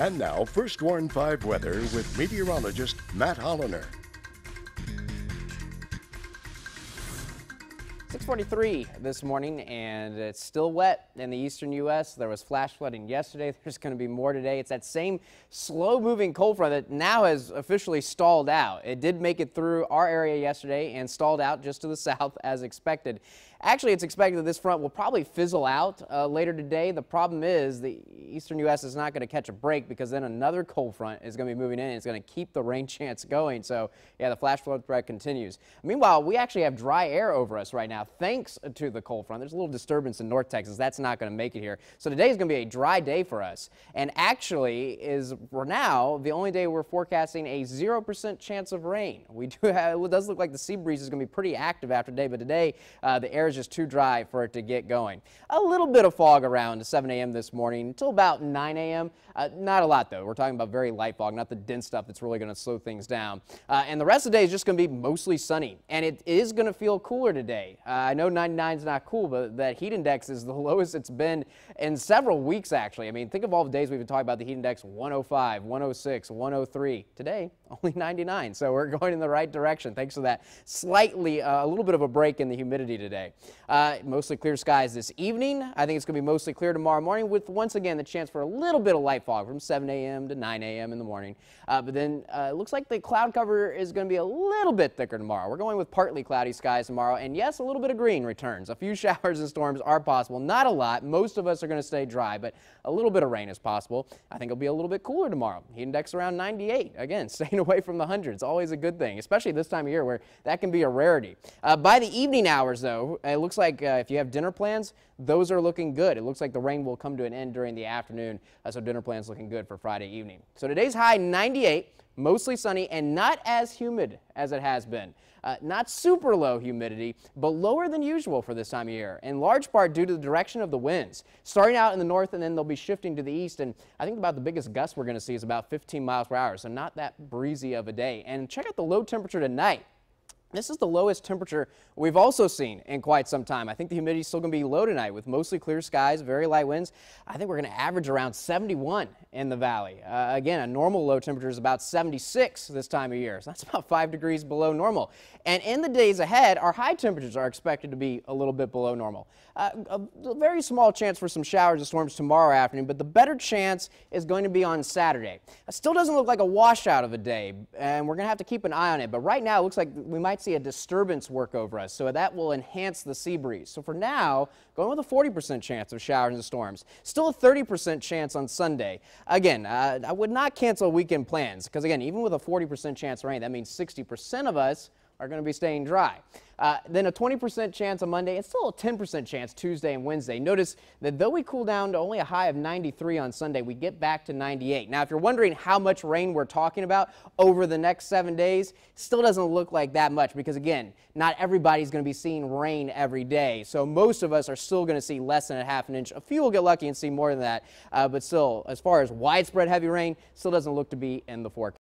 And now, First Warn 5 weather with meteorologist Matt Holliner. 643 this morning and it's still wet in the eastern U.S. There was flash flooding yesterday. There's going to be more today. It's that same slow moving cold front that now has officially stalled out. It did make it through our area yesterday and stalled out just to the south as expected. Actually, it's expected that this front will probably fizzle out uh, later today. The problem is the eastern U.S. is not going to catch a break because then another cold front is going to be moving in and it's going to keep the rain chance going. So, yeah, the flash flood threat continues. Meanwhile, we actually have dry air over us right now thanks to the cold front. There's a little disturbance in North Texas. That's not going to make it here. So today is going to be a dry day for us and actually is for now the only day we're forecasting a 0% chance of rain. We do have, it does look like the sea breeze is going to be pretty active after today, but today uh, the air air is just too dry for it to get going. A little bit of fog around 7 a.m. this morning until about 9 a.m. Uh, not a lot, though. We're talking about very light fog, not the dense stuff that's really going to slow things down. Uh, and the rest of the day is just going to be mostly sunny, and it is going to feel cooler today. Uh, I know 99 is not cool, but that heat index is the lowest it's been in several weeks, actually. I mean, think of all the days we've been talking about the heat index 105, 106, 103. Today, only 99. So we're going in the right direction thanks to that slightly, uh, a little bit of a break in the humidity today. Uh, mostly clear skies this evening. I think it's going to be mostly clear tomorrow morning with once again the chance for a little bit of light fog from 7 a.m. to 9 a.m. in the morning. Uh, but then uh, it looks like the cloud cover is going to be a little bit thicker tomorrow. We're going with partly cloudy skies tomorrow. And yes, a little bit of green returns. A few showers and storms are possible. Not a lot. Most of us are going to stay dry, but a little bit of rain is possible. I think it'll be a little bit cooler tomorrow. Heat index around 98. Again, staying taken away from the hundreds. Always a good thing, especially this time of year where that can be a rarity. Uh, by the evening hours, though, it looks like uh, if you have dinner plans, those are looking good. It looks like the rain will come to an end during the afternoon, uh, so dinner plans looking good for Friday evening. So today's high 98, mostly sunny and not as humid as it has been. Uh, not super low humidity, but lower than usual for this time of year, in large part due to the direction of the winds. Starting out in the north and then they'll be shifting to the east. And I think about the biggest gust we're going to see is about 15 miles per hour, so not that breezy of a day. And check out the low temperature tonight. This is the lowest temperature we've also seen in quite some time. I think the humidity is still going to be low tonight with mostly clear skies, very light winds. I think we're going to average around 71 in the valley. Uh, again, a normal low temperature is about 76 this time of year, so that's about 5 degrees below normal. And in the days ahead, our high temperatures are expected to be a little bit below normal. Uh, a very small chance for some showers and storms tomorrow afternoon, but the better chance is going to be on Saturday. It still doesn't look like a washout of a day, and we're going to have to keep an eye on it, but right now it looks like we might might see a disturbance work over us, so that will enhance the sea breeze. So for now, going with a 40% chance of showers and storms. Still a 30% chance on Sunday. Again, uh, I would not cancel weekend plans because, again, even with a 40% chance of rain, that means 60% of us are going to be staying dry. Uh, then a 20% chance on Monday and still a 10% chance Tuesday and Wednesday. Notice that though we cool down to only a high of 93 on Sunday, we get back to 98. Now, if you're wondering how much rain we're talking about over the next seven days, still doesn't look like that much because, again, not everybody's going to be seeing rain every day. So most of us are still going to see less than a half an inch. A few will get lucky and see more than that. Uh, but still, as far as widespread heavy rain, still doesn't look to be in the forecast.